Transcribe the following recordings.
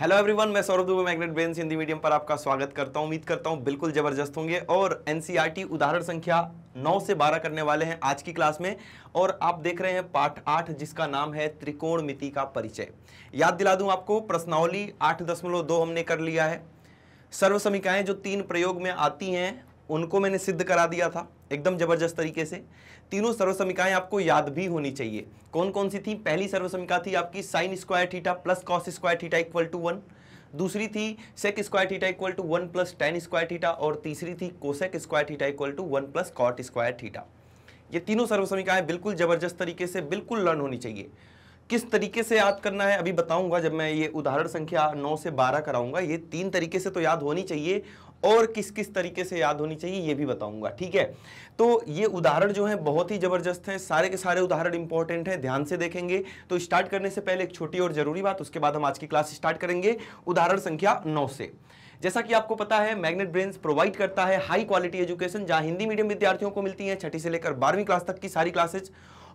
hello everyone मैं Saurabh Dubey magnet brains Hindi medium पर आपका स्वागत करता हूं उम्मीद करता हूं बिल्कुल ज़बरदस्त होंगे और एनसीईआरटी e उदाहरण संख्या 9 से 12 करने वाले हैं आज की क्लास में और आप देख रहे हैं पाठ 8 जिसका नाम है मिति का परिचय याद दिला दूं आपको प्रश्नावली आठ हमने कर लिया है सर्व जो तीन प्रयोग में आती हैं उनको मैंने सिद्ध करा दिया था एकदम जबरदस्त तरीके से तीनों सर्वसमिकाएं आपको याद भी होनी चाहिए कौन कौन सी थी पहली सर्वसमिका थी आपकी sine square theta plus cos square theta equal to one दूसरी थी sec square theta equal to one plus tan square theta और तीसरी थी cosec square theta equal to one plus cot square theta ये तीनों सर्वसमिकाएं बिल्कुल जबरदस्त तरीके से बिल्कुल लर्न होनी चाहिए किस तरीके से याद करना है अभी बताऊंगा जब मैं ये उदाहरण संख्या 9 से 12 कराऊंगा ये तीन तरीके से तो याद होनी चाहिए और किस किस तरीके से याद होनी चाहिए ये भी बताऊंगा ठीक है तो ये उदाहरण जो है बहुत ही ज़बरदस्त है सारे के सारे उदाहरण इंपॉर्टेंट है ध्यान से देखेंगे तो स्टार्ट करने से पहले एक छोटी और ज़रूरी बात उसके बाद हम आज की क्लास स्टार्ट करेंगे उदाहरण संख्या नौ से जैसा कि आपको पता है मैग्नेट ब्रेन्स प्रोवाइड करता है हाई क्वालिटी एजुकेशन जहां हिंदी मीडियम विद्यार्थियों को मिलती है छठी से लेकर बारहवीं क्लास तक की सारी क्लासेज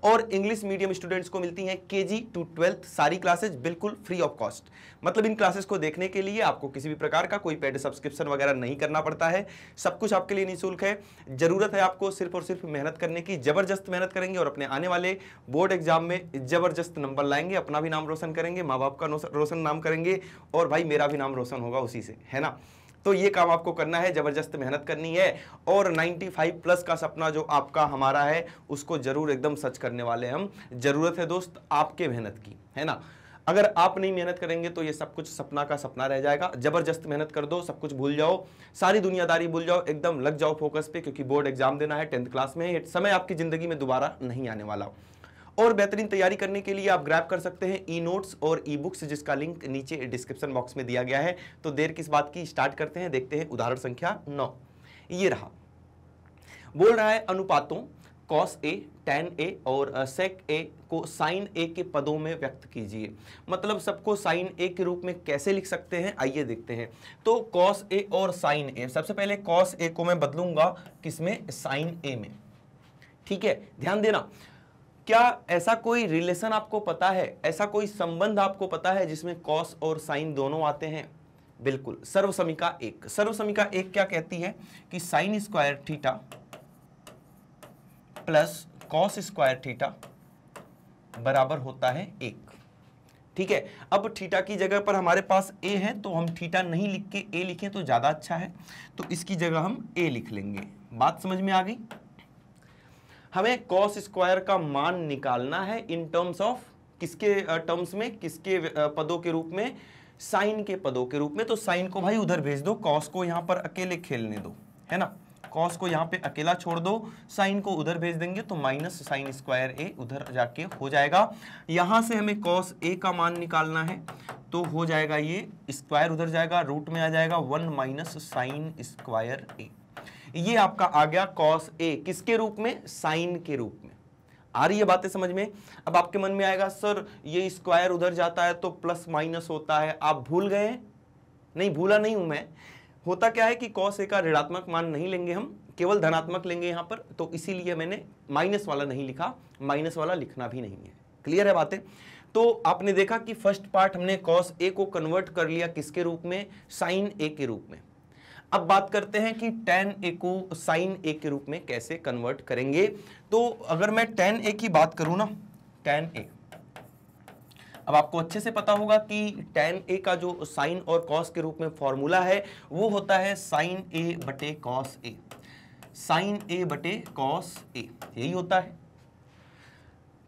और इंग्लिश मीडियम स्टूडेंट्स को मिलती हैं के जी टू ट्वेल्थ सारी क्लासेज बिल्कुल फ्री ऑफ कॉस्ट मतलब इन क्लासेस को देखने के लिए आपको किसी भी प्रकार का कोई पेड सब्सक्रिप्शन वगैरह नहीं करना पड़ता है सब कुछ आपके लिए निःशुल्क है ज़रूरत है आपको सिर्फ और सिर्फ मेहनत करने की ज़बरदस्त मेहनत करेंगे और अपने आने वाले बोर्ड एग्जाम में ज़बरदस्त नंबर लाएंगे अपना भी नाम रोशन करेंगे माँ बाप का रोशन नाम करेंगे और भाई मेरा भी नाम रोशन होगा उसी से है ना तो ये काम आपको करना है ज़बरदस्त मेहनत करनी है और 95 प्लस का सपना जो आपका हमारा है उसको ज़रूर एकदम सच करने वाले हम ज़रूरत है दोस्त आपके मेहनत की है ना अगर आप नहीं मेहनत करेंगे तो ये सब कुछ सपना का सपना रह जाएगा जबरदस्त मेहनत कर दो सब कुछ भूल जाओ सारी दुनियादारी भूल जाओ एकदम लग जाओ फोकस पे क्योंकि बोर्ड एग्जाम देना है टेंथ क्लास में समय आपकी ज़िंदगी में दोबारा नहीं आने वाला और बेहतरीन तैयारी करने के लिए आप ग्रैप कर सकते हैं ई नोट्स और ई बुक्स जिसका लिंक नीचे डिस्क्रिप्शन बॉक्स में दिया गया है तो देर किस बात की स्टार्ट करते हैं देखते हैं उदाहरण संख्या नौ ये रहा बोल रहा है अनुपातों कॉस ए टेन ए और सेक ए को साइन ए के पदों में व्यक्त कीजिए मतलब सबको साइन ए के रूप में कैसे लिख सकते हैं आइए देखते हैं तो कॉस ए और साइन ए सबसे पहले कॉस ए को मैं बदलूंगा किसमें साइन ए में ठीक है ध्यान देना क्या ऐसा कोई रिलेशन आपको पता है ऐसा कोई संबंध आपको पता है जिसमें कॉस और साइन दोनों आते हैं बिल्कुल सर्वसमिका एक सर्वसमिका एक क्या कहती है कि sine square theta plus cos square theta बराबर होता है एक ठीक है अब थीटा की जगह पर हमारे पास ए है तो हम थीटा नहीं लिख के ए लिखें तो ज़्यादा अच्छा है तो इसकी जगह हम ए लिख लेंगे बात समझ में आ गई हमें कॉस स्क्वायर का मान निकालना है इन टर्म्स ऑफ किसके टर्म्स में किसके पदों के रूप में साइन के पदों के रूप में तो साइन को भाई उधर भेज दो कॉस को यहाँ पर अकेले खेलने दो है ना कॉस को यहाँ पे अकेला छोड़ दो साइन को उधर भेज देंगे तो माइनस साइन स्क्वायर ए उधर जाके हो जाएगा यहाँ से हमें कॉस ए का मान निकालना है तो हो जाएगा ये स्क्वायर उधर जाएगा रूट में आ जाएगा one minus sine square A ये आपका आ गया कॉस ए किसके रूप में साइन के रूप में आ रही है बातें समझ में अब आपके मन में आएगा सर ये स्क्वायर उधर जाता है तो प्लस माइनस होता है आप भूल गए नहीं भूला नहीं हूं मैं होता क्या है कि कॉस ए का ऋणात्मक मान नहीं लेंगे हम केवल धनात्मक लेंगे यहां पर तो इसीलिए मैंने माइनस वाला नहीं लिखा माइनस वाला लिखना भी नहीं है क्लियर है बातें तो आपने देखा कि फर्स्ट पार्ट हमने कॉस ए को कन्वर्ट कर लिया किसके रूप में साइन ए के रूप में अब बात करते हैं कि tan a को sin a के रूप में कैसे कन्वर्ट करेंगे तो अगर मैं tan a की बात करूं ना tan a अब आपको अच्छे से पता होगा कि tan a का जो साइन और कॉस के रूप में फॉर्मूला है वो होता है साइन a बटे कॉस a साइन a बटे कॉस a यही होता है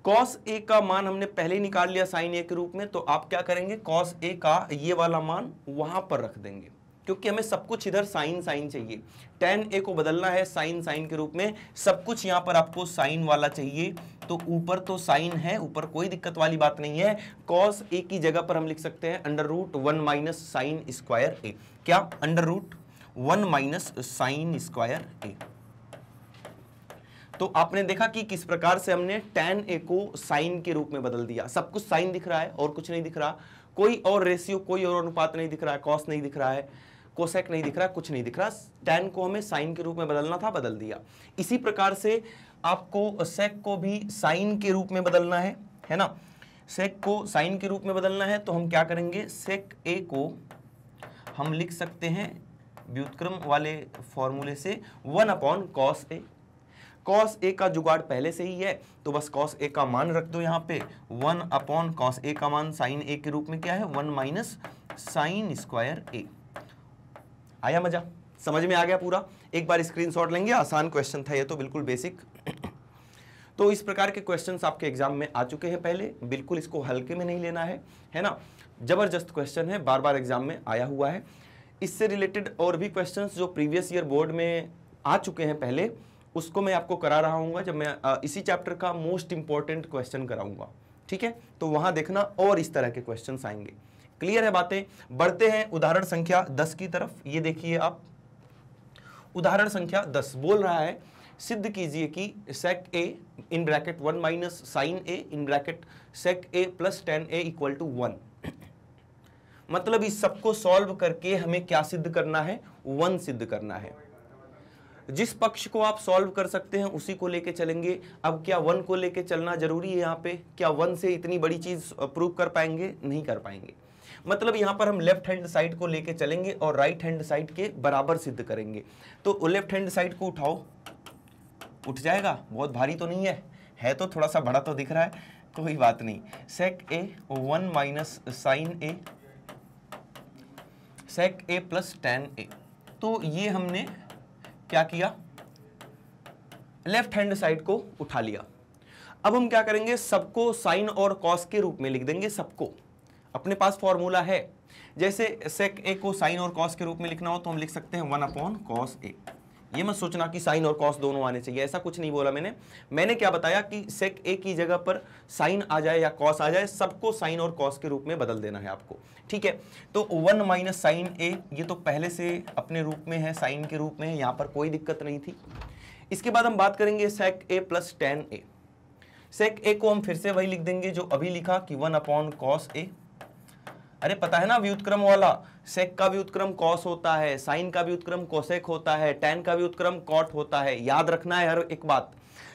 कॉस ए का मान हमने पहले निकाल लिया साइन ए के रूप में तो आप क्या करेंगे कॉस ए का ये वाला मान वहां पर रख देंगे क्योंकि हमें सब कुछ इधर साइन साइन चाहिए टेन ए को बदलना है साइन साइन के रूप में सब कुछ यहाँ पर आपको साइन वाला चाहिए तो ऊपर तो साइन है ऊपर कोई दिक्कत वाली बात नहीं है कॉस ए की जगह पर हम लिख सकते हैं under root one minus sine square A क्या under root one minus sine square A तो आपने देखा कि किस प्रकार से हमने टेन ए को साइन के रूप में बदल दिया सब कुछ साइन दिख रहा है और कुछ नहीं दिख रहा कोई और रेशियो कोई और अनुपात नहीं दिख रहा है कॉस नहीं दिख रहा है कोसेक नहीं दिख रहा कुछ नहीं दिख रहा टेन को हमें साइन के रूप में बदलना था बदल दिया इसी प्रकार से आपको सेक को भी साइन के रूप में बदलना है है ना सेक को साइन के रूप में बदलना है तो हम क्या करेंगे सेक ए को हम लिख सकते हैं व्युतक्रम वाले फॉर्मूले से one upon cos A cos A का जुगाड़ पहले से ही है तो बस कॉस ए का मान रख दो यहाँ पे वन अपॉन कॉस ए का मान साइन ए के रूप में क्या है one minus sine square A आया मजा समझ में आ गया पूरा एक बार स्क्रीनशॉट लेंगे आसान क्वेश्चन था ये तो बिल्कुल बेसिक तो इस प्रकार के क्वेश्चंस आपके एग्जाम में आ चुके हैं पहले बिल्कुल इसको हल्के में नहीं लेना है है ना जबरदस्त क्वेश्चन है बार बार एग्जाम में आया हुआ है इससे रिलेटेड और भी क्वेश्चंस जो प्रीवियस ईयर बोर्ड में आ चुके हैं पहले उसको मैं आपको करा रहा हूँ जब मैं इसी चैप्टर का मोस्ट इंपॉर्टेंट क्वेश्चन कराऊंगा ठीक है तो वहाँ देखना और इस तरह के क्वेश्चन आएंगे क्लियर है बातें बढ़ते हैं उदाहरण संख्या दस की तरफ ये देखिए आप उदाहरण संख्या दस बोल रहा है सिद्ध कीजिए कि sec A in bracket one minus sine A in bracket sec A plus tan A equal to one मतलब इस सबको सॉल्व करके हमें क्या सिद्ध करना है वन सिद्ध करना है जिस पक्ष को आप सॉल्व कर सकते हैं उसी को लेके चलेंगे अब क्या वन को लेके चलना जरूरी है यहाँ पे क्या वन से इतनी बड़ी चीज़ प्रूव कर पाएंगे नहीं कर पाएंगे मतलब यहाँ पर हम लेफ्ट हैंड साइड को लेके चलेंगे और राइट हैंड साइड के बराबर सिद्ध करेंगे तो लेफ्ट हैंड साइड को उठाओ उठ जाएगा बहुत भारी तो नहीं है है तो थोड़ा सा बड़ा तो दिख रहा है तो कोई बात नहीं sec A one minus sine A sec A plus tan A तो ये हमने क्या किया लेफ्ट हैंड साइड को उठा लिया अब हम क्या करेंगे सबको साइन और कॉस के रूप में लिख देंगे सबको अपने पास फॉर्मूला है जैसे सेक ए को साइन और कॉस के रूप में लिखना हो तो हम लिख सकते हैं वन अपॉन कॉस ए ये मत सोचना कि साइन और कॉस दोनों आने चाहिए ऐसा कुछ नहीं बोला मैंने मैंने क्या बताया कि सेक ए की जगह पर साइन आ जाए या कॉस आ जाए सबको साइन और कॉस के रूप में बदल देना है आपको ठीक है तो वन माइनस साइन ए ये तो पहले से अपने रूप में है साइन के रूप में है यहाँ पर कोई दिक्कत नहीं थी इसके बाद हम बात करेंगे सेक A plus tan A sec ए को हम फिर से वही लिख देंगे जो अभी लिखा कि वन अपॉन कॉस ए अरे पता है ना व्युतक्रम वाला सेक का भी उत्क्रम कॉस होता है साइन का भी उत्क्रम कोसेक होता है टेन का भी उत्क्रम कॉट होता है याद रखना है हर एक बात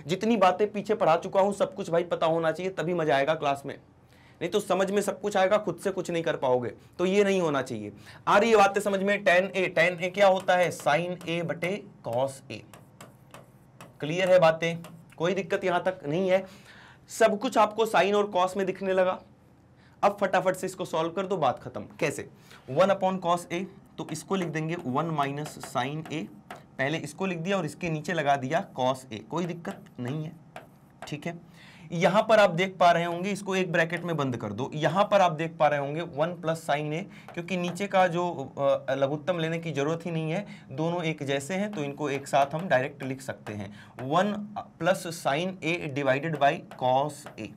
जितनी बातें पीछे पढ़ा चुका हूं सब कुछ भाई पता होना चाहिए तभी मजा आएगा क्लास में नहीं तो समझ में सब कुछ आएगा खुद से कुछ नहीं कर पाओगे तो ये नहीं होना चाहिए आ रही है बातें समझ में टेन ए टेन ए क्या होता है साइन ए बटे कॉस ए क्लियर है बातें कोई दिक्कत यहां तक नहीं है सब कुछ आपको साइन और कॉस में दिखने लगा अब फटाफट से इसको सॉल्व कर दो बात खत्म कैसे वन अपॉन कॉस ए तो इसको लिख देंगे वन माइनस साइन ए पहले इसको लिख दिया और इसके नीचे लगा दिया कॉस ए कोई दिक्कत नहीं है ठीक है यहाँ पर आप देख पा रहे होंगे इसको एक ब्रैकेट में बंद कर दो यहां पर आप देख पा रहे होंगे वन प्लस साइन ए क्योंकि नीचे का जो लघुत्तम लेने की जरूरत ही नहीं है दोनों एक जैसे हैं तो इनको एक साथ हम डायरेक्ट लिख सकते हैं one plus sine A divided by cos A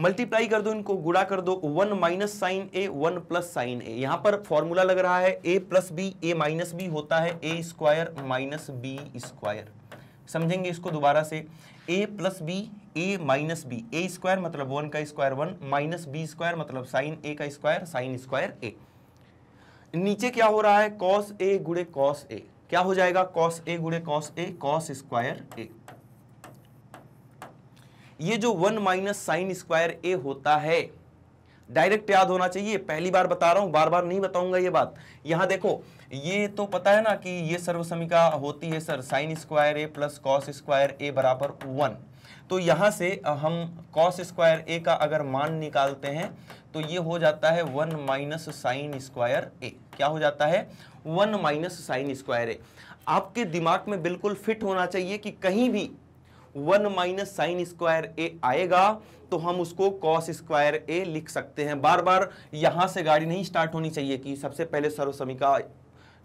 multiply कर दो इनको गुड़ा कर दो one minus sine A one plus sine A यहाँ पर फॉर्मूला लग रहा है A plus B A minus B होता है A square minus B square समझेंगे इसको दोबारा से A plus B A minus B A square मतलब वन का square one minus B square मतलब साइन ए का स्क्वायर साइन स्क्वायर ए नीचे क्या हो रहा है कॉस ए गुड़े कॉस ए क्या हो जाएगा कॉस ए गुड़े cos A cos square A ये जो one minus sine square A होता है डायरेक्ट याद होना चाहिए पहली बार बता रहा हूं बार बार नहीं बताऊंगा ये बात यहां देखो ये तो पता है ना कि ये सर्वसमिका होती है sir sine square A plus cos square A बराबर वन तो यहां से हम कॉस स्क्वायर ए का अगर मान निकालते हैं तो ये हो जाता है one minus sine square A क्या हो जाता है one minus sine square A आपके दिमाग में बिल्कुल फिट होना चाहिए कि कहीं भी one minus sine square A आएगा तो हम उसको कॉस स्क्वायर ए लिख सकते हैं बार बार यहां से गाड़ी नहीं स्टार्ट होनी चाहिए कि सबसे पहले सर्वसमिका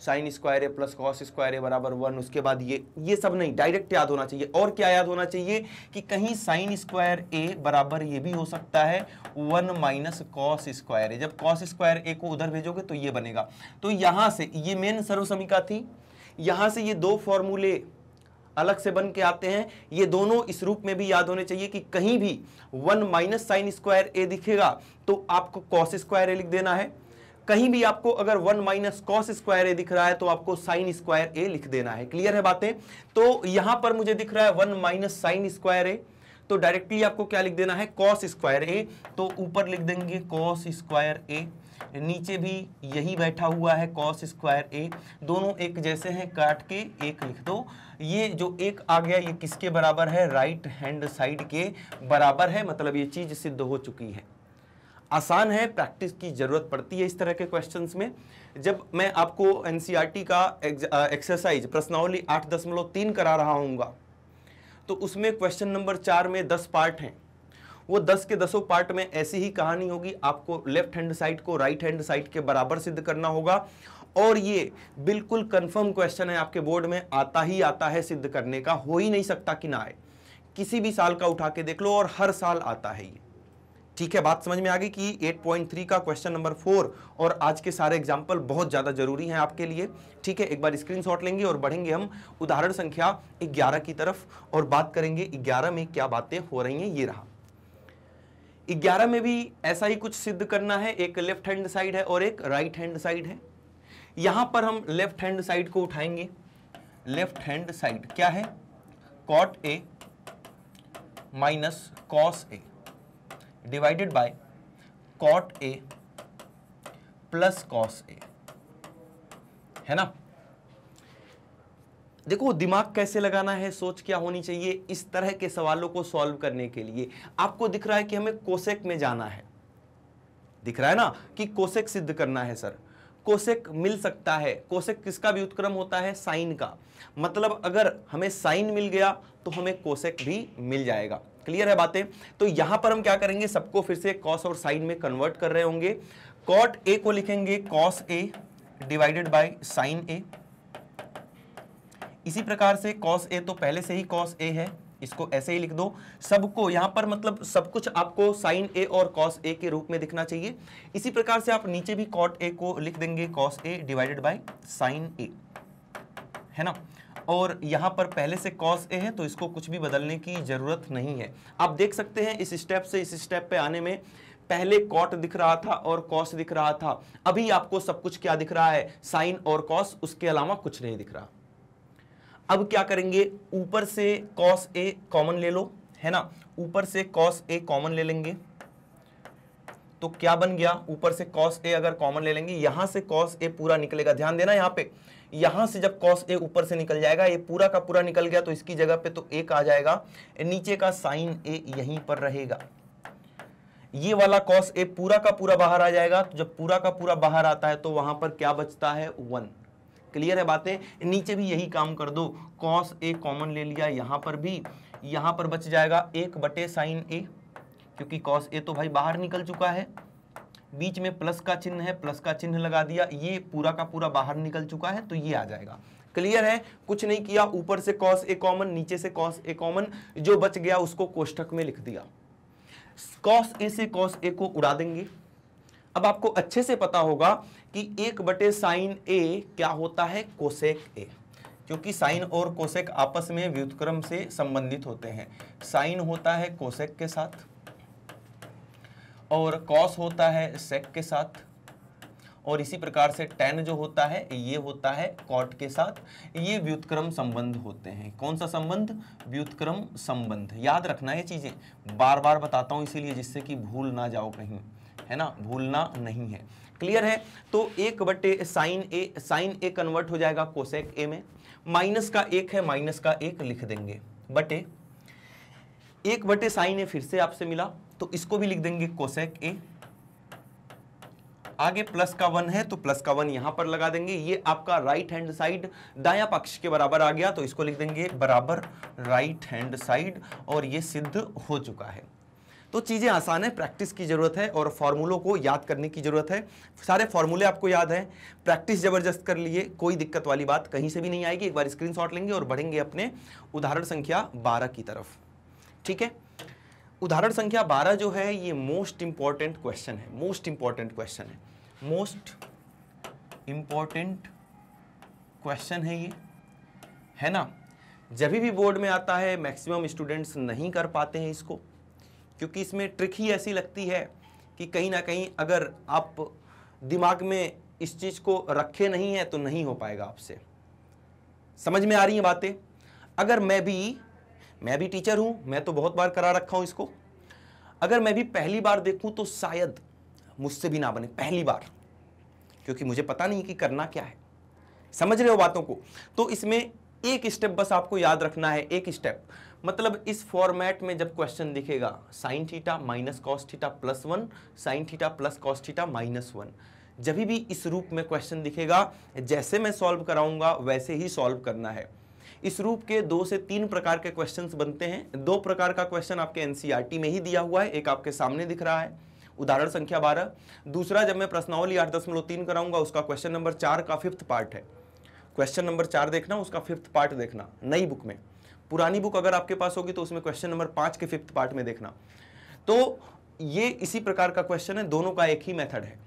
sine square A plus cos square A बराबर वन उसके बाद ये ये सब नहीं डायरेक्ट याद होना चाहिए और क्या याद होना चाहिए कि कहीं साइन स्क्वायर ए बराबर ये भी हो सकता है one minus cos square A जब कॉस स्क्वायर ए को उधर भेजोगे तो ये बनेगा तो यहां से ये मेन सर्वसमिका थी यहां से ये दो फॉर्मूले अलग से बन के आते हैं ये दोनों इस रूप में भी याद होने चाहिए कि कहीं भी one minus sine square A दिखेगा तो आपको कॉस स्क्वायर ए लिख देना है कहीं भी आपको अगर one minus cos square A दिख रहा है तो आपको साइन स्क्वायर ए लिख देना है क्लियर है बातें तो यहां पर मुझे दिख रहा है one minus sine square A तो डायरेक्टली आपको क्या लिख देना है कॉस स्क्वायर ए तो ऊपर लिख देंगे कॉस स्क्वायर ए नीचे भी यही बैठा हुआ है कॉस स्क्वायर ए दोनों एक जैसे हैं काट के एक लिख दो ये जो एक आ गया ये किसके बराबर है राइट हैंड साइड के बराबर है मतलब ये चीज़ सिद्ध हो चुकी है आसान है प्रैक्टिस की ज़रूरत पड़ती है इस तरह के क्वेश्चंस में जब मैं आपको एनसीईआरटी e का एक्सरसाइज प्रश्नावली आठ दशमलव तीन करा रहा हूँ तो उसमें क्वेश्चन नंबर चार में दस पार्ट हैं वो दस के दसों पार्ट में ऐसी ही कहानी होगी आपको लेफ्ट हैंड साइड को राइट हैंड साइड के बराबर सिद्ध करना होगा और ये बिल्कुल कंफर्म क्वेश्चन है आपके बोर्ड में आता ही आता है सिद्ध करने का हो ही नहीं सकता कि ना आए किसी भी साल का उठा के देख लो और हर साल आता है ये ठीक है बात समझ में आ गई कि 8.3 का क्वेश्चन नंबर फोर और आज के सारे एग्जाम्पल बहुत ज़्यादा जरूरी हैं आपके लिए ठीक है एक बार स्क्रीनशॉट लेंगे और बढ़ेंगे हम उदाहरण संख्या 11 की तरफ और बात करेंगे 11 में क्या बातें हो रही हैं ये रहा 11 में भी ऐसा ही कुछ सिद्ध करना है एक लेफ्ट हैंड साइड है और एक राइट हैंड साइड है यहां पर हम लेफ्ट हैंड साइड को उठाएंगे लेफ्ट हैंड साइड क्या है cot A minus cos A divided by cot A plus cos A है ना देखो दिमाग कैसे लगाना है सोच क्या होनी चाहिए इस तरह के सवालों को सॉल्व करने के लिए आपको दिख रहा है कि हमें कोसेक में जाना है दिख रहा है ना कि कोसेक सिद्ध करना है सर कोसेक मिल सकता है कोसेक किसका भी उत्क्रम होता है साइन का मतलब अगर हमें साइन मिल गया तो हमें कोसेक भी मिल जाएगा क्लियर है बातें तो यहां पर हम क्या करेंगे सबको फिर से कॉस और साइन में कन्वर्ट कर रहे होंगे कॉट ए को लिखेंगे cos A divided by sine A इसी प्रकार से कॉस ए तो पहले से ही कॉस ए है इसको ऐसे ही लिख दो सबको यहां पर मतलब सब कुछ आपको साइन ए और कॉस ए के रूप में दिखना चाहिए इसी प्रकार से आप नीचे भी कॉट ए को लिख देंगे cos A divided by sine A है ना और यहां पर पहले से कॉस ए है तो इसको कुछ भी बदलने की ज़रूरत नहीं है आप देख सकते हैं इस स्टेप से इस स्टेप पे आने में पहले कॉट दिख रहा था और कॉस दिख रहा था अभी आपको सब कुछ क्या दिख रहा है साइन और कॉस उसके अलावा कुछ नहीं दिख रहा अब क्या करेंगे ऊपर से कॉस ए कॉमन ले लो है ना ऊपर से कॉस ए कॉमन ले लेंगे तो क्या बन गया ऊपर से कॉस ए अगर कॉमन ले लेंगे यहां से कॉस ए पूरा निकलेगा ध्यान देना यहां पे यहां से जब कॉस ए ऊपर से निकल जाएगा ये पूरा का पूरा निकल गया तो इसकी जगह पे तो एक आ जाएगा नीचे का साइन ए यहीं पर रहेगा ये वाला कॉस ए पूरा का पूरा बाहर आ जाएगा तो जब पूरा का पूरा बाहर आता है तो वहां पर क्या बचता है वन क्लियर है बातें नीचे भी यही काम कर दो कॉस ए कॉमन ले लिया यहां पर भी यहां पर बच जाएगा एक बटे साइन ए क्योंकि कॉस ए तो भाई बाहर निकल चुका है बीच में प्लस का चिन्ह है प्लस का चिन्ह लगा दिया ये पूरा का पूरा बाहर निकल चुका है तो ये आ जाएगा क्लियर है कुछ नहीं किया ऊपर से कॉस ए कॉमन नीचे से कॉस ए कॉमन जो बच गया उसको कोष्ठक में लिख दिया कॉस ए से कॉस ए को उड़ा देंगे अब आपको अच्छे से पता होगा कि एक बटे साइन ए क्या होता है कोसेक ए क्योंकि साइन और कोसेक आपस में व्युतक्रम से संबंधित होते हैं साइन होता है कोसेक के साथ और कॉस होता है सेक के साथ और इसी प्रकार से टेन जो होता है ये होता है कॉट के साथ ये व्युतक्रम संबंध होते हैं कौन सा संबंध व्युतक्रम संबंध याद रखना ये चीज़ें बार बार बताता हूं इसीलिए जिससे कि भूल ना जाओ कहीं है ना भूलना नहीं है क्लियर है तो एक बटे sine A sine A convert हो जाएगा कोसेक ए में माइनस का एक है माइनस का एक लिख देंगे बटे एक बटे साइन ए फिर से आपसे मिला तो इसको भी लिख देंगे कोसेक ए आगे प्लस का वन है तो प्लस का वन यहां पर लगा देंगे ये आपका राइट हैंड साइड दाया पक्ष के बराबर आ गया तो इसको लिख देंगे बराबर राइट हैंड साइड और ये सिद्ध हो चुका है तो चीज़ें आसान है प्रैक्टिस की ज़रूरत है और फार्मूलों को याद करने की ज़रूरत है सारे फार्मूले आपको याद हैं प्रैक्टिस ज़बरदस्त कर लिए कोई दिक्कत वाली बात कहीं से भी नहीं आएगी एक बार स्क्रीन लेंगे और बढ़ेंगे अपने उदाहरण संख्या बारह की तरफ ठीक है उदाहरण संख्या बारह जो है ये मोस्ट इंपॉर्टेंट क्वेश्चन है मोस्ट इंपॉर्टेंट क्वेश्चन है मोस्ट इंपॉर्टेंट क्वेश्चन है ये है ना जब भी बोर्ड में आता है मैक्सिमम स्टूडेंट्स नहीं कर पाते हैं इसको क्योंकि इसमें ट्रिक ही ऐसी लगती है कि कहीं ना कहीं अगर आप दिमाग में इस चीज़ को रखे नहीं है तो नहीं हो पाएगा आपसे समझ में आ रही हैं बातें अगर मैं भी मैं भी टीचर हूं मैं तो बहुत बार करा रखा हूं इसको अगर मैं भी पहली बार देखूं तो शायद मुझसे भी ना बने पहली बार क्योंकि मुझे पता नहीं कि करना क्या है समझ रहे हो बातों को तो इसमें एक स्टेप बस आपको याद रखना है एक स्टेप मतलब इस फॉर्मेट में जब क्वेश्चन दिखेगा sine theta minus cos theta theta plus one sine theta plus cos theta theta minus one जब भी इस रूप में क्वेश्चन दिखेगा जैसे मैं सॉल्व कराऊंगा वैसे ही सॉल्व करना है इस रूप के दो से तीन प्रकार के क्वेश्चंस बनते हैं दो प्रकार का क्वेश्चन आपके एनसीईआरटी e में ही दिया हुआ है एक आपके सामने दिख रहा है उदाहरण संख्या बारह दूसरा जब मैं प्रश्नावली आठ दशमलव तीन कराऊंगा उसका क्वेश्चन नंबर चार का फिफ्थ पार्ट है क्वेश्चन नंबर चार देखना उसका फिफ्थ पार्ट देखना नई बुक में पुरानी बुक अगर आपके पास होगी तो उसमें क्वेश्चन नंबर पांच के फिफ्थ पार्ट में देखना तो ये इसी प्रकार का क्वेश्चन है दोनों का एक ही मेथड है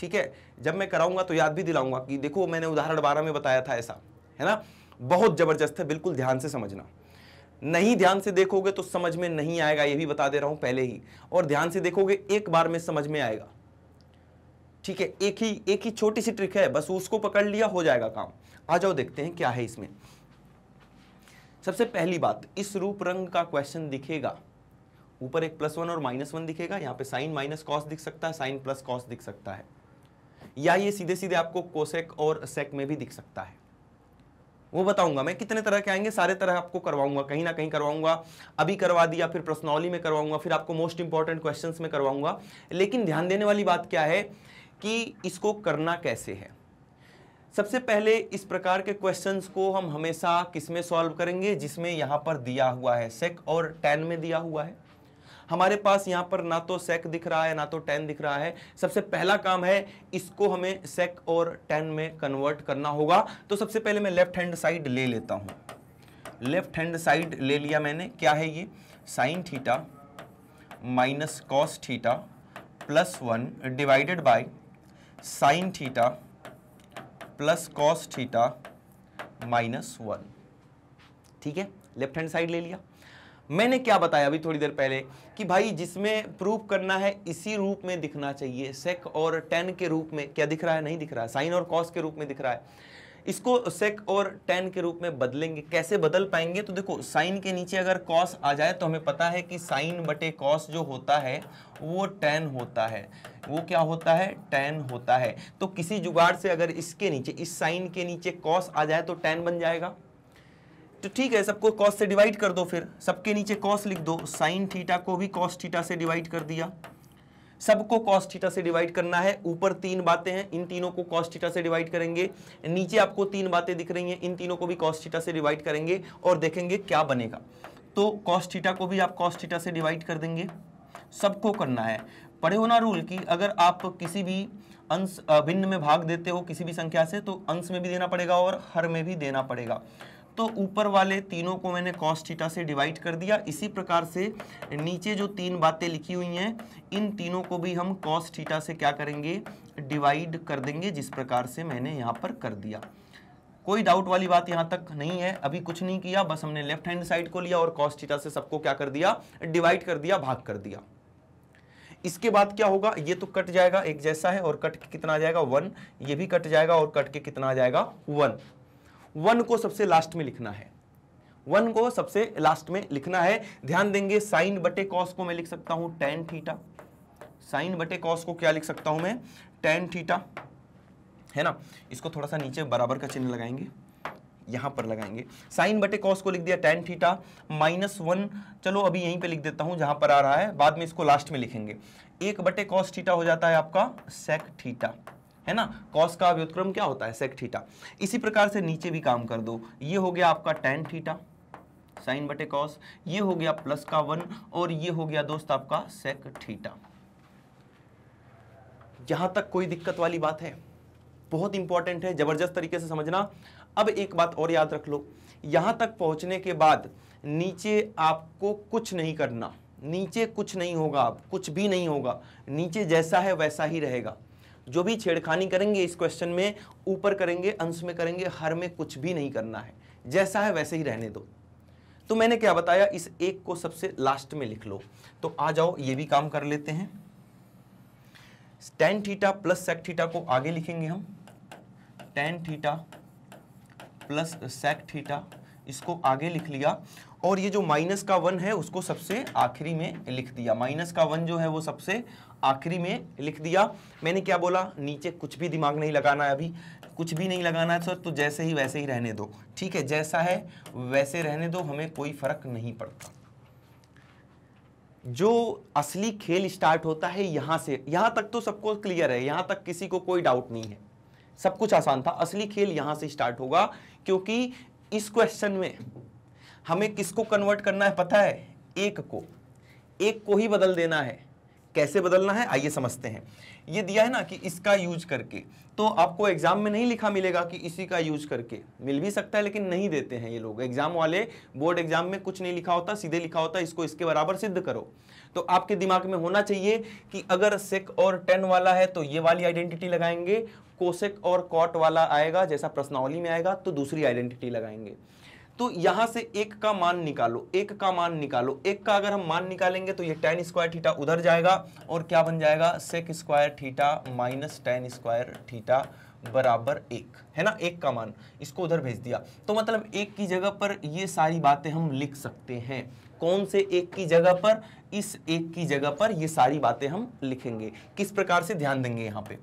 ठीक है जब मैं कराऊंगा तो याद भी दिलाऊंगा कि देखो मैंने उदाहरण बारह में बताया था ऐसा है ना बहुत ज़बरदस्त है बिल्कुल ध्यान से समझना नहीं ध्यान से देखोगे तो समझ में नहीं आएगा ये भी बता दे रहा हूं पहले ही और ध्यान से देखोगे एक बार में समझ में आएगा ठीक है एक ही एक ही छोटी सी ट्रिक है बस उसको पकड़ लिया हो जाएगा काम आ जाओ देखते हैं क्या है इसमें सबसे पहली बात इस रूप रंग का क्वेश्चन दिखेगा ऊपर एक प्लस वन और माइनस वन दिखेगा यहाँ पे साइन माइनस कॉस दिख सकता है साइन प्लस कॉस दिख सकता है या ये सीधे सीधे आपको कोसेक और सेक में भी दिख सकता है वो बताऊंगा मैं कितने तरह के आएंगे सारे तरह आपको करवाऊंगा कहीं ना कहीं करवाऊंगा अभी करवा दिया फिर प्रश्नौली में करवाऊंगा फिर आपको मोस्ट इंपॉर्टेंट क्वेश्चन में करवाऊंगा लेकिन ध्यान देने वाली बात क्या है कि इसको करना कैसे है सबसे पहले इस प्रकार के क्वेश्चंस को हम हमेशा किसमें सॉल्व करेंगे जिसमें यहाँ पर दिया हुआ है सेक और टेन में दिया हुआ है हमारे पास यहाँ पर ना तो सेक दिख रहा है ना तो टेन दिख रहा है सबसे पहला काम है इसको हमें सेक और टेन में कन्वर्ट करना होगा तो सबसे पहले मैं लेफ्ट हैंड साइड ले लेता हूँ लेफ्ट हैंड साइड ले लिया मैंने क्या है ये sine theta minus cos theta plus one divided by sine theta plus cos theta minus one ठीक है लेफ्ट हैंड साइड ले लिया मैंने क्या बताया अभी थोड़ी देर पहले कि भाई जिसमें प्रूफ करना है इसी रूप में दिखना चाहिए सेक और टेन के रूप में क्या दिख रहा है नहीं दिख रहा है साइन और कॉस के रूप में दिख रहा है इसको सेक और टेन के रूप में बदलेंगे कैसे बदल पाएंगे तो देखो साइन के नीचे अगर कॉस आ जाए तो हमें पता है कि साइन बटे कॉस जो होता है वो टेन होता है वो क्या होता है टेन होता है तो किसी जुगाड़ से अगर इसके नीचे इस साइन के नीचे कॉस आ जाए तो टेन बन जाएगा तो ठीक है सबको कॉस से डिवाइड कर दो फिर सबके नीचे कॉस लिख दो साइन थीटा को भी कॉस थीटा से डिवाइड कर दिया सबको कॉस्ट थीटा से डिवाइड करना है ऊपर तीन बातें हैं इन तीनों को कॉस्ट थीटा से डिवाइड करेंगे नीचे आपको तीन बातें दिख रही हैं इन तीनों को भी कॉस्ट थीटा से डिवाइड करेंगे और देखेंगे क्या बनेगा तो कॉस्ट थीटा को भी आप कॉस्ट थीटा से डिवाइड कर देंगे सबको करना है पढ़े होना रूल की अगर आप किसी भी अंश भिन्न में भाग देते हो किसी भी संख्या से तो अंश में भी देना पड़ेगा और हर में भी देना पड़ेगा तो ऊपर वाले तीनों को मैंने कॉस थीटा से डिवाइड कर दिया इसी प्रकार से नीचे जो तीन बातें लिखी हुई हैं इन तीनों को भी हम कॉस थीटा से क्या करेंगे डिवाइड कर देंगे जिस प्रकार से मैंने यहाँ पर कर दिया कोई डाउट वाली बात यहाँ तक नहीं है अभी कुछ नहीं किया बस हमने लेफ्ट हैंड साइड को लिया और कॉस थीटा से सबको क्या कर दिया डिवाइड कर दिया भाग कर दिया इसके बाद क्या होगा ये तो कट जाएगा एक जैसा है और कट के कितना आ जाएगा वन ये भी कट जाएगा और कट के कितना आ जाएगा वन वन को सबसे लास्ट में लिखना है वन को सबसे लास्ट में लिखना है ध्यान देंगे साइन बटे कॉस को मैं लिख सकता हूं टेन थीटा साइन बटे कॉस को क्या लिख सकता हूं मैं टेन थीटा है ना इसको थोड़ा सा नीचे बराबर का चिन्ह लगाएंगे यहां पर लगाएंगे साइन बटे कॉस को लिख दिया टेन थीटा माइनस वन चलो अभी यहीं पे लिख देता हूं जहां पर आ रहा है बाद में इसको लास्ट में लिखेंगे एक बटे कॉस थीटा हो जाता है आपका सेक थीटा है ना कॉस का व्युतक्रम क्या होता है सेक थीटा इसी प्रकार से नीचे भी काम कर दो ये हो गया आपका टेन थीटा साइन बटे कॉस ये हो गया प्लस का वन और ये हो गया दोस्त आपका सेक थीटा यहां तक कोई दिक्कत वाली बात है बहुत इंपॉर्टेंट है जबरदस्त तरीके से समझना अब एक बात और याद रख लो यहां तक पहुंचने के बाद नीचे आपको कुछ नहीं करना नीचे कुछ नहीं होगा आप कुछ भी नहीं होगा नीचे जैसा है वैसा ही रहेगा जो भी छेड़खानी करेंगे इस क्वेश्चन में ऊपर करेंगे अंश में करेंगे हर में कुछ भी नहीं करना है जैसा है वैसे ही रहने दो तो मैंने क्या बताया इस एक को सबसे लास्ट में लिख लो तो आ जाओ ये भी काम कर लेते हैं tan theta plus sec theta को आगे लिखेंगे हम tan theta plus sec theta इसको आगे लिख लिया और ये जो माइनस का वन है उसको सबसे आखिरी में लिख दिया माइनस का वन जो है वो सबसे आखिरी में लिख दिया मैंने क्या बोला नीचे कुछ भी दिमाग नहीं लगाना है अभी कुछ भी नहीं लगाना है सर तो जैसे ही वैसे ही रहने दो ठीक है जैसा है वैसे रहने दो हमें कोई फर्क नहीं पड़ता जो असली खेल स्टार्ट होता है यहां से यहां तक तो सबको क्लियर है यहां तक किसी को कोई डाउट नहीं है सब कुछ आसान था असली खेल यहां से स्टार्ट होगा क्योंकि इस क्वेश्चन में हमें किसको कन्वर्ट करना है पता है एक को एक को ही बदल देना है कैसे बदलना है आइए समझते हैं ये दिया है ना कि इसका यूज करके तो आपको एग्जाम में नहीं लिखा मिलेगा कि इसी का यूज करके मिल भी सकता है लेकिन नहीं देते हैं ये लोग एग्जाम वाले बोर्ड एग्जाम में कुछ नहीं लिखा होता सीधे लिखा होता इसको इसके बराबर सिद्ध करो तो आपके दिमाग में होना चाहिए कि अगर सेक और टेन वाला है तो ये वाली आइडेंटिटी लगाएंगे कोसेक और कॉट वाला आएगा जैसा प्रश्नावली में आएगा तो दूसरी आइडेंटिटी लगाएंगे तो यहां से एक का मान निकालो एक का मान निकालो एक का अगर हम मान निकालेंगे तो ये टेन स्क्वायर थीटा उधर जाएगा और क्या बन जाएगा sec square theta minus tan square theta बराबर एक है ना एक का मान इसको उधर भेज दिया तो मतलब एक की जगह पर ये सारी बातें हम लिख सकते हैं कौन से एक की जगह पर इस एक की जगह पर ये सारी बातें हम लिखेंगे किस प्रकार से ध्यान देंगे यहाँ पे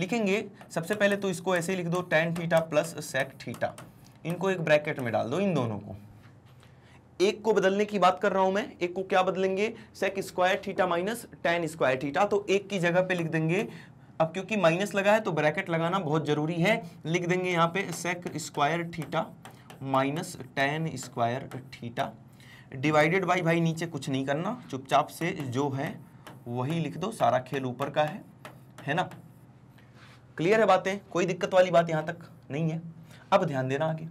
लिखेंगे सबसे पहले तो इसको ऐसे लिख दो tan theta plus sec theta इनको एक ब्रैकेट में डाल दो इन दोनों को एक को बदलने की बात कर रहा हूं मैं एक को क्या बदलेंगे sec square theta minus tan square theta तो एक की जगह पे लिख देंगे अब क्योंकि माइनस लगा है तो ब्रैकेट लगाना बहुत जरूरी है लिख देंगे यहां पे sec square theta minus tan square theta divided by भाई नीचे कुछ नहीं करना चुपचाप से जो है वही लिख दो सारा खेल ऊपर का है है ना क्लियर है बातें कोई दिक्कत वाली बात यहां तक नहीं है अब ध्यान देना आगे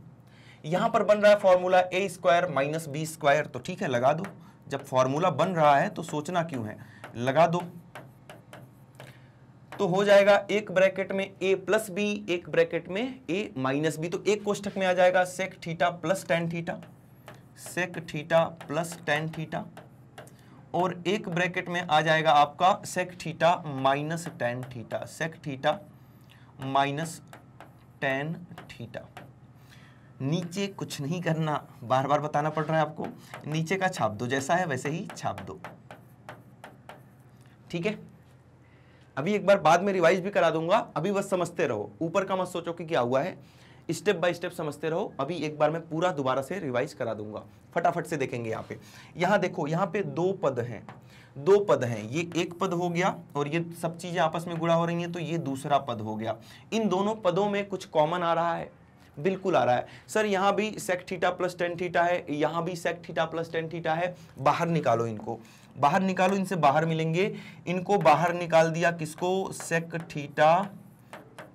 यहां पर बन रहा है formula A square minus B square तो ठीक है लगा दो जब फॉर्मूला बन रहा है तो सोचना क्यों है लगा दो तो हो जाएगा एक ब्रैकेट में ए प्लस बी एक ब्रैकेट में ए माइनस बी तो एक कोष्टक में आ जाएगा sec theta plus tan theta sec theta plus tan theta और एक ब्रैकेट में आ जाएगा आपका sec theta minus tan theta sec theta minus tan theta नीचे कुछ नहीं करना बार बार बताना पड़ रहा है आपको नीचे का छाप दो जैसा है वैसे ही छाप दो ठीक है अभी एक बार बाद में रिवाइज भी करा दूंगा अभी बस समझते रहो ऊपर का मत सोचो कि क्या हुआ है स्टेप बाय स्टेप समझते रहो अभी एक बार मैं पूरा दोबारा से रिवाइज करा दूंगा फटाफट से देखेंगे यहाँ पे यहाँ देखो यहाँ पे दो पद हैं दो पद हैं ये एक पद हो गया और ये सब चीज़ें आपस में गुड़ा हो रही हैं तो ये दूसरा पद हो गया इन दोनों पदों में कुछ कॉमन आ रहा है बिल्कुल आ रहा है सर यहाँ भी sec theta plus tan theta है यहाँ भी sec theta plus tan theta है बाहर निकालो इनको बाहर निकालो इनसे बाहर मिलेंगे इनको बाहर निकाल दिया किसको sec theta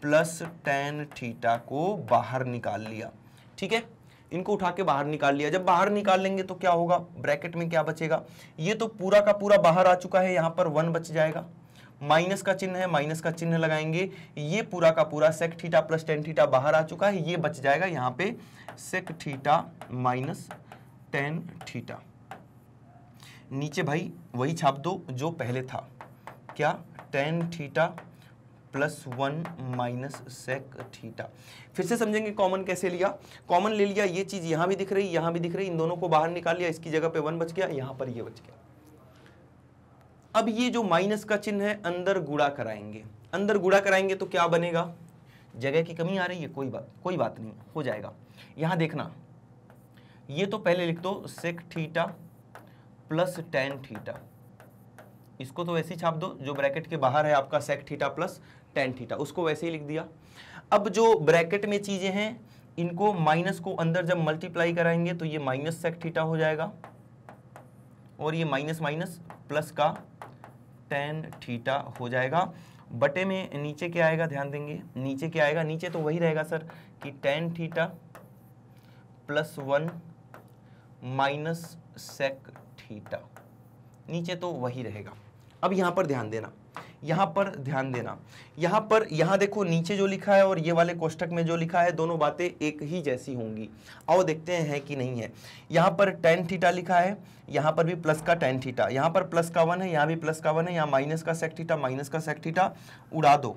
plus tan theta को बाहर निकाल लिया ठीक है इनको उठा के बाहर निकाल लिया जब बाहर निकाल लेंगे तो क्या होगा ब्रैकेट में क्या बचेगा ये तो पूरा का पूरा बाहर आ चुका है यहां पर वन बच जाएगा माइनस का चिन्ह है माइनस का चिन्ह लगाएंगे ये पूरा का पूरा sec theta plus tan theta बाहर आ चुका है ये बच जाएगा यहाँ पे sec theta minus tan theta नीचे भाई वही छाप दो जो पहले था क्या tan theta plus one minus sec theta फिर से समझेंगे कॉमन कैसे लिया कॉमन ले लिया ये चीज़ यहाँ भी दिख रही यहाँ भी दिख रही इन दोनों को बाहर निकाल लिया इसकी जगह पे वन बच गया यहाँ पर ये बच गया अब ये जो माइनस का चिन्ह है अंदर गुड़ा कराएंगे अंदर गुड़ा कराएंगे तो क्या बनेगा जगह की कमी आ रही है कोई बात कोई बात नहीं हो जाएगा यहां देखना ये तो पहले लिख दो sec theta plus tan theta इसको तो वैसे ही छाप दो जो ब्रैकेट के बाहर है आपका sec theta plus tan theta उसको वैसे ही लिख दिया अब जो ब्रैकेट में चीज़ें हैं इनको माइनस को अंदर जब मल्टीप्लाई कराएंगे तो ये माइनस सेक थीटा हो जाएगा और ये माइनस माइनस प्लस का टेन थीटा हो जाएगा बटे में नीचे क्या आएगा ध्यान देंगे नीचे क्या आएगा नीचे तो वही रहेगा सर कि tan theta plus one minus sec theta नीचे तो वही रहेगा अब यहां पर ध्यान देना यहाँ पर ध्यान देना यहाँ पर यहाँ देखो नीचे जो लिखा है और ये वाले कोष्टक में जो लिखा है दोनों बातें एक ही जैसी होंगी आओ देखते हैं है कि नहीं है यहाँ पर टेन थीटा लिखा है यहाँ पर भी प्लस का टेन थीटा यहाँ पर प्लस का वन है यहाँ भी प्लस का वन है यहाँ माइनस का सेक थीटा माइनस का सेक थीटा उड़ा दो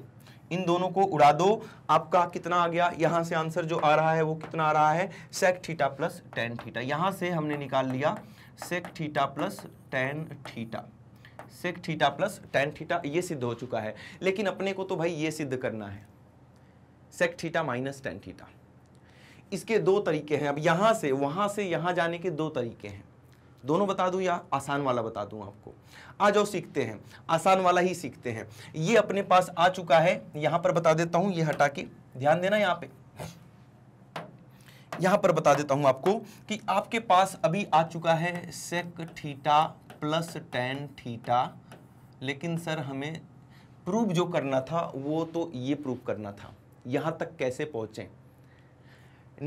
इन दोनों को उड़ा दो आपका कितना आ गया यहाँ से आंसर जो आ रहा है वो कितना आ रहा है sec theta plus tan theta यहाँ से हमने निकाल लिया sec theta plus tan theta sec theta plus tan theta ये सिद्ध हो चुका है लेकिन अपने को तो भाई ये सिद्ध करना है sec theta minus tan theta इसके दो तरीके हैं अब यहाँ से वहाँ से यहाँ जाने के दो तरीके हैं दोनों बता दूं या आसान वाला बता दूं आपको आ जाओ सीखते हैं आसान वाला ही सीखते हैं ये अपने पास आ चुका है यहां पर बता देता हूं ये हटा के ध्यान देना यहां पे यहां पर बता देता हूं आपको कि आपके पास अभी आ चुका है sec theta plus tan theta लेकिन सर हमें प्रूव जो करना था वो तो ये प्रूव करना था यहाँ तक कैसे पहुँचें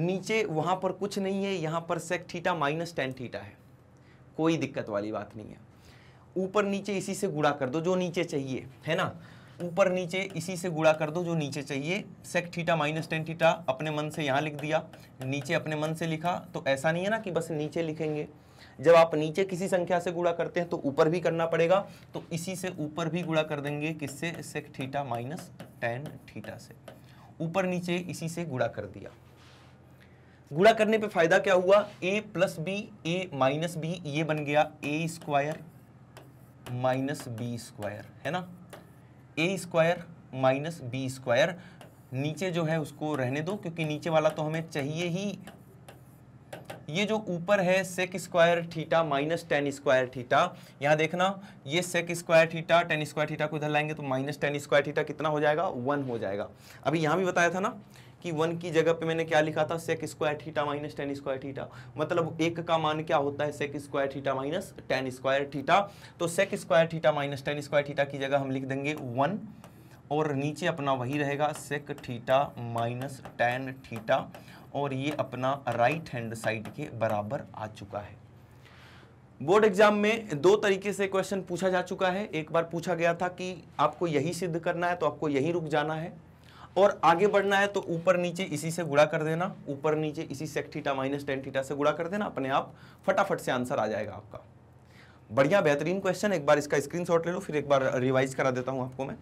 नीचे वहाँ पर कुछ नहीं है यहाँ पर sec theta minus tan theta है कोई दिक्कत वाली बात नहीं है ऊपर नीचे इसी से गुड़ा कर दो जो नीचे चाहिए है ना ऊपर नीचे इसी से गुड़ा कर दो जो नीचे चाहिए sec theta minus tan theta अपने मन से यहाँ लिख दिया नीचे अपने मन से लिखा तो ऐसा नहीं है ना कि बस नीचे लिखेंगे जब आप नीचे किसी संख्या से गुणा करते हैं तो ऊपर भी करना पड़ेगा तो इसी से ऊपर भी गुणा कर देंगे किससे sec theta minus tan theta से ऊपर नीचे इसी से गुणा कर दिया गुणा करने पे फायदा क्या हुआ A plus B A minus B ये बन गया A square minus B square है ना A square minus B square नीचे जो है उसको रहने दो क्योंकि नीचे वाला तो हमें चाहिए ही ये जो ऊपर है sec square theta minus tan square theta यहाँ देखना ये sec square theta tan square theta को इधर लाएंगे तो माइनस टेन स्क्वायर थीटा कितना हो जाएगा वन हो जाएगा अभी यहाँ भी बताया था ना कि वन की जगह पे मैंने क्या लिखा था sec square theta minus tan square theta मतलब एक का मान क्या होता है sec square theta minus tan square theta तो sec square theta minus tan square theta की जगह हम लिख देंगे वन और नीचे अपना वही रहेगा sec theta minus tan theta और ये अपना राइट हैंड साइड के बराबर आ चुका है बोर्ड एग्जाम में दो तरीके से क्वेश्चन पूछा जा चुका है एक बार पूछा गया था कि आपको यही सिद्ध करना है तो आपको यही रुक जाना है और आगे बढ़ना है तो ऊपर नीचे इसी से गुड़ा कर देना ऊपर नीचे इसी sec theta minus tan theta से गुड़ा कर देना अपने आप फटाफट से आंसर आ जाएगा आपका बढ़िया बेहतरीन क्वेश्चन एक बार इसका स्क्रीनशॉट ले लो फिर एक बार रिवाइज करा देता हूँ आपको मैं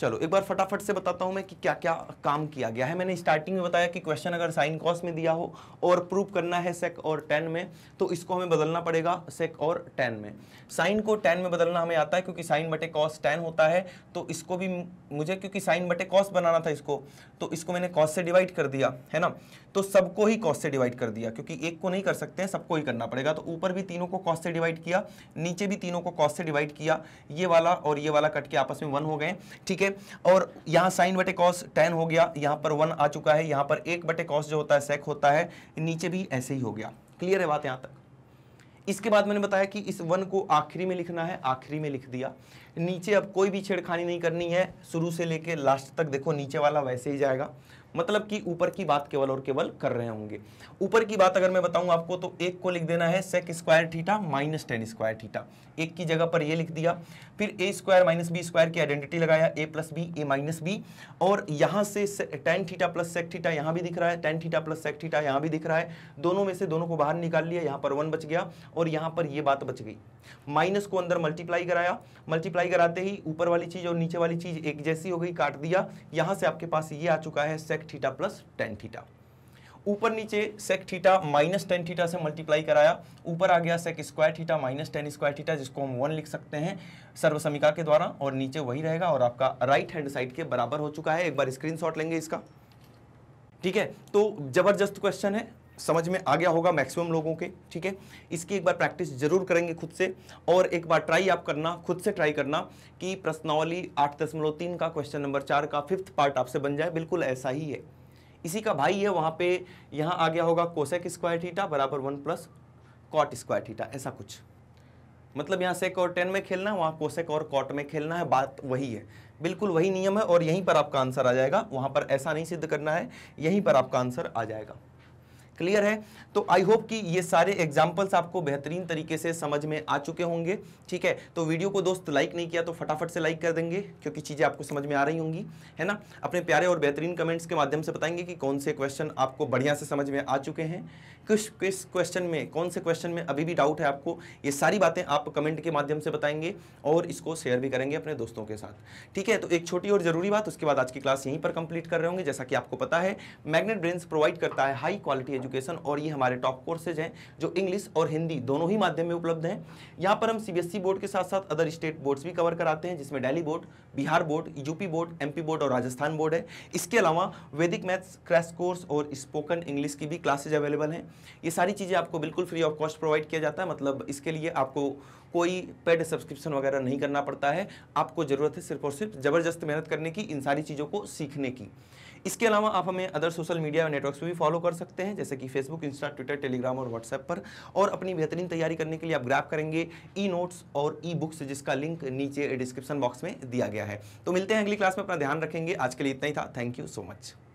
चलो एक बार फटाफट से बताता हूँ मैं कि क्या क्या काम किया गया है मैंने स्टार्टिंग में बताया कि क्वेश्चन अगर साइन कॉस में दिया हो और प्रूव करना है सेक और टेन में तो इसको हमें बदलना पड़ेगा सेक और टेन में साइन को टेन में बदलना हमें आता है क्योंकि साइन बटे कॉस टेन होता है तो इसको भी मुझे क्योंकि साइन बटे कॉस बनाना था इसको तो इसको मैंने कॉस से डिवाइड कर दिया है ना तो सबको ही कॉस से डिवाइड कर दिया क्योंकि एक को नहीं कर सकते हैं सबको ही करना पड़ेगा तो ऊपर भी तीनों को कॉस से डिवाइड किया नीचे भी तीनों को कॉस से डिवाइड किया ये वाला और ये वाला कट के आपस में वन हो गए ठीक है है और यहाँ साइन बटे कॉस टेन हो गया यहाँ पर वन आ चुका है यहाँ पर एक बटे कॉस जो होता है सेक होता है नीचे भी ऐसे ही हो गया क्लियर है बात यहाँ तक इसके बाद मैंने बताया कि इस वन को आखिरी में लिखना है आखिरी में लिख दिया नीचे अब कोई भी छेड़खानी नहीं करनी है शुरू से लेके लास्ट तक देखो नीचे वाला वैसे ही जाएगा मतलब कि ऊपर की बात केवल और केवल कर रहे होंगे ऊपर की बात अगर मैं बताऊं आपको तो एक को लिख देना है sec square theta minus tan square theta एक की जगह पर ये लिख दिया फिर A square minus B square की आइडेंटिटी लगाया A plus B A minus B और यहाँ से tan theta plus sec theta यहाँ भी दिख रहा है tan theta plus sec theta यहाँ भी दिख रहा है दोनों में से दोनों को बाहर निकाल लिया यहाँ पर वन बच गया और यहाँ पर ये बात बच गई माइनस को अंदर मल्टीप्लाई कराया मल्टीप्लाई कराते ही ऊपर वाली चीज़ और नीचे वाली चीज़ एक जैसी हो गई काट दिया यहां से आपके पास ये आ चुका है sec theta plus tan theta ऊपर नीचे sec theta minus tan theta से मल्टीप्लाई कराया ऊपर आ गया sec square theta minus tan square theta जिसको हम वन लिख सकते हैं सर्वसमिका के द्वारा और नीचे वही रहेगा और आपका राइट हैंड साइड के बराबर हो चुका है एक बार स्क्रीनशॉट लेंगे इसका ठीक है तो जबरदस्त क्वेश्चन है समझ में आ गया होगा मैक्सिमम लोगों के ठीक है इसकी एक बार प्रैक्टिस जरूर करेंगे खुद से और एक बार ट्राई आप करना खुद से ट्राई करना कि प्रश्नावली आठ दशमलव तीन का क्वेश्चन नंबर चार का फिफ्थ पार्ट आपसे बन जाए बिल्कुल ऐसा ही है इसी का भाई है वहाँ पे यहाँ आ गया होगा कोसेक स्क्वायर थीटा बराबर one plus cot square theta ऐसा कुछ मतलब यहाँ सेक और टेन में खेलना है वहाँ कोसेक और कॉट में खेलना है बात वही है बिल्कुल वही नियम है और यहीं पर आपका आंसर आ जाएगा वहाँ पर ऐसा नहीं सिद्ध करना है यहीं पर आपका आंसर आ जाएगा क्लियर है तो आई होप कि ये सारे एग्जाम्पल्स आपको बेहतरीन तरीके से समझ में आ चुके होंगे ठीक है तो वीडियो को दोस्त लाइक नहीं किया तो फटाफट से लाइक कर देंगे क्योंकि चीज़ें आपको समझ में आ रही होंगी है ना अपने प्यारे और बेहतरीन कमेंट्स के माध्यम से बताएंगे कि कौन से क्वेश्चन आपको बढ़िया से समझ में आ चुके हैं किस किस क्वेश्चन में कौन से क्वेश्चन में अभी भी डाउट है आपको ये सारी बातें आप कमेंट के माध्यम से बताएंगे और इसको शेयर भी करेंगे अपने दोस्तों के साथ ठीक है तो एक छोटी और ज़रूरी बात उसके बाद आज की क्लास यहीं पर कंप्लीट कर रहे होंगे जैसा कि आपको पता है मैग्नेट ब्रेन्स प्रोवाइड करता है हाई क्वालिटी एजुकेशन और ये हमारे टॉप कोर्सेज हैं जो इंग्लिश और हिंदी दोनों ही माध्यम में उपलब्ध हैं यहाँ पर हम सी बोर्ड e के साथ साथ अदर स्टेट बोर्ड्स भी कवर कराते हैं जिसमें Delhi board Bihar board UP board M board और राजस्थान बोर्ड है इसके अलावा वैदिक मैथ्स क्रैश कोर्स और स्पोकन इंग्लिश की भी क्लासेज अवेलेबल हैं ये सारी चीज़ें आपको बिल्कुल फ्री ऑफ कॉस्ट प्रोवाइड किया जाता है मतलब इसके लिए आपको कोई पेड सब्सक्रिप्शन वगैरह नहीं करना पड़ता है आपको ज़रूरत है सिर्फ और सिर्फ ज़बरदस्त मेहनत करने की इन सारी चीज़ों को सीखने की इसके अलावा आप हमें अदर सोशल मीडिया नेटवर्क्स पर भी फॉलो कर सकते हैं जैसे कि फेसबुक इंस्टा ट्विटर टेलीग्राम और व्हाट्सएप पर और अपनी बेहतरीन तैयारी करने के लिए आप ग्रैप करेंगे ई नोट्स और ई बुक्स जिसका लिंक नीचे डिस्क्रिप्शन बॉक्स में दिया गया है तो मिलते हैं अगली क्लास में अपना ध्यान रखेंगे आज के लिए इतना ही था थैंक यू सो मच